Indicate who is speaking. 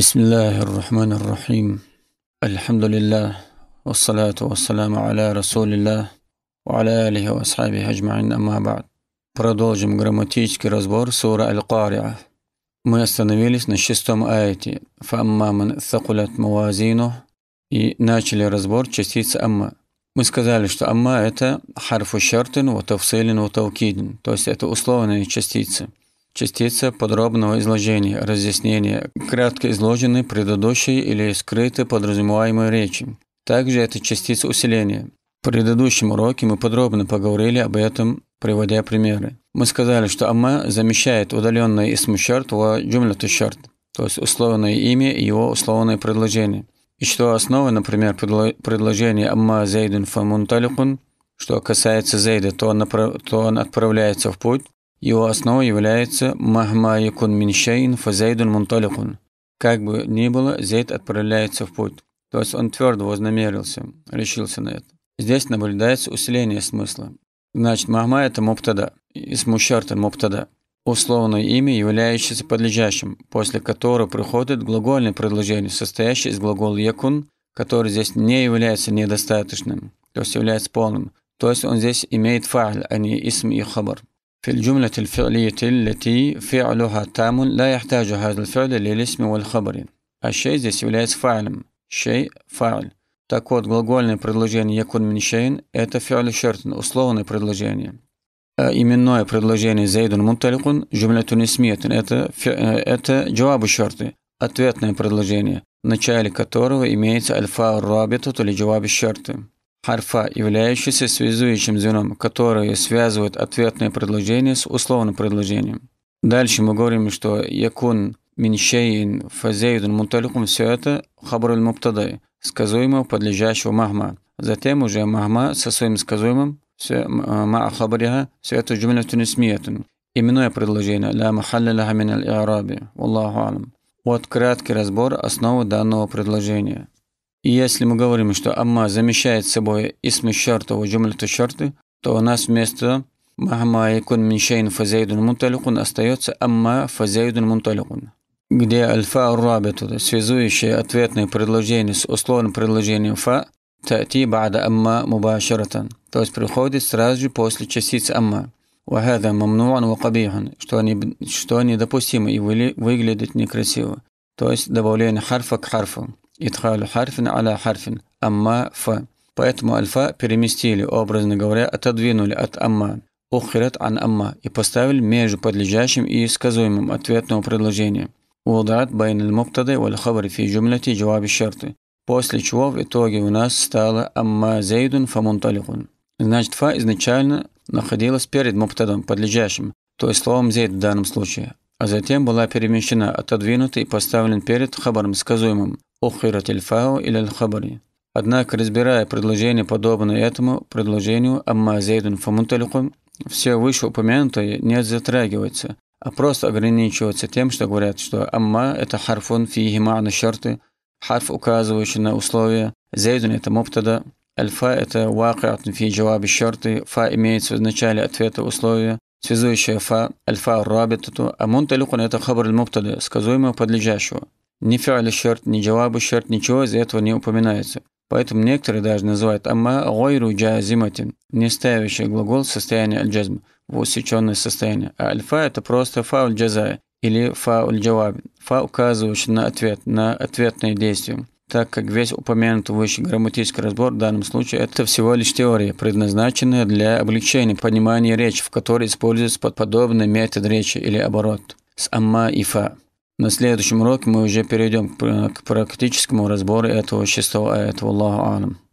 Speaker 1: بسم الله الرحمن الرحيم الحمد لله والصلاة والسلام على رسول الله وعلى آله وأصحابه أجمعين أما بعد Продолжим грамматический разбор суры Аль-Кариа. Мы остановились на шестом аяте «Фамма ман сакулят муазину» и начали разбор частицы «Амма». Мы сказали, что «Амма» – это харфу шартин, ва тавсилин, ва тавкидин, то есть это условные частицы – Частица подробного изложения, разъяснения, кратко изложены предыдущие или скрыты подразумеваемые речи. Также это частица усиления. В предыдущем уроке мы подробно поговорили об этом, приводя примеры. Мы сказали, что «амма» замещает удаленное из шарт» в «джумляту шарт», то есть условное имя и его условное предложение. И что основа, например, предложение «амма зейдун фамунталикун», что касается Зейда, то он, то он отправляется в путь, его основой является «Махма якун миншейн фазайдун мунталикун». Как бы ни было, Зейд отправляется в путь. То есть он твердо вознамерился, решился на это. Здесь наблюдается усиление смысла. Значит, Махма – это муптада, Исму Шартан – муптада. Условное имя, являющееся подлежащим, после которого приходит глагольное предложение, состоящее из глагола «якун», который здесь не является недостаточным, то есть является полным. То есть он здесь имеет фа'ль, а не исм и хабар. في الجملة الفعلية التي فعلها تام لا يحتاج هذا الفعل للاسم والخبر. А здесь является файлом. Шей – файл. Так вот, глагольное предложение «якун шейн, это фиал шертин, условное предложение. А именное предложение «зайдун мунталикун» – жумлятун исмиятин – это, э, это джавабу шерты, ответное предложение, в начале которого имеется альфа рабитут или джаваби шерты. Харфа, являющийся связующим звеном, которое связывает ответное предложение с условным предложением. Дальше мы говорим, что якун мин шейн фазейдун муталикум все это хабруль муптадай, сказуемого подлежащего махма. Затем уже махма со своим сказуемым все э, ма хабриха все это джумля тунисмиятун. Именное предложение ла махалля мин аль-араби. Аллаху алам. Вот краткий разбор основы данного предложения если мы говорим, что амма замещает собой исму шарта у джумляту шарты, то у нас вместо махма якун миншейн фазейдун мунталикун остается амма фазейдун мунталикун. Где альфа рабиту, связующее ответное предложение с условным предложением фа, тати бада амма мубашаратан, то есть приходит сразу же после частицы амма. وهذا ممنوع وقبيح что, они что недопустимо и выглядит некрасиво. То есть добавление харфа к харфу. Идхалю харфин аля харфин. Амма фа. Поэтому альфа переместили, образно говоря, отодвинули от амма. Ухират ан амма. И поставили между подлежащим и сказуемым ответного предложения. Удаат байн аль муктады валь хабар фи джумляти джаваби шарты. После чего в итоге у нас стало амма зейдун фамунталихун. Значит, фа изначально находилась перед муптадом, подлежащим, то есть словом зейд в данном случае, а затем была перемещена, отодвинута и поставлена перед хабаром сказуемым, ухират фау или хабари. Однако, разбирая предложение подобное этому предложению «Амма зейдун фамуталику», все вышеупомянутые не затрагиваются, а просто ограничиваются тем, что говорят, что «Амма» – это харфун фиги на шарты, харф, указывающий на условия, зейдун – это муптада, альфа – это вакиатн фи джаваби шарты, фа имеется в начале ответа условия, связующая фа, альфа – рабитату, а мунталикун – это хабр муптада, сказуемого подлежащего. Ни фиали шерт, ни джавабы шерт, ничего из этого не упоминается. Поэтому некоторые даже называют «амма гойру джазиматин», не ставящий глагол состояния состояние аль-джазма, в усеченное состояние. А альфа – это просто фауль джазая или фауль джавабин. Фа указывающий на ответ, на ответное действие. так как весь упомянутый выше грамматический разбор в данном случае это всего лишь теория, предназначенная для облегчения понимания речи, в которой используется подобный метод речи или оборот с «амма» и «фа». На следующем уроке мы уже перейдем к э, практическому разбору этого шестого аята. Аллаху алам.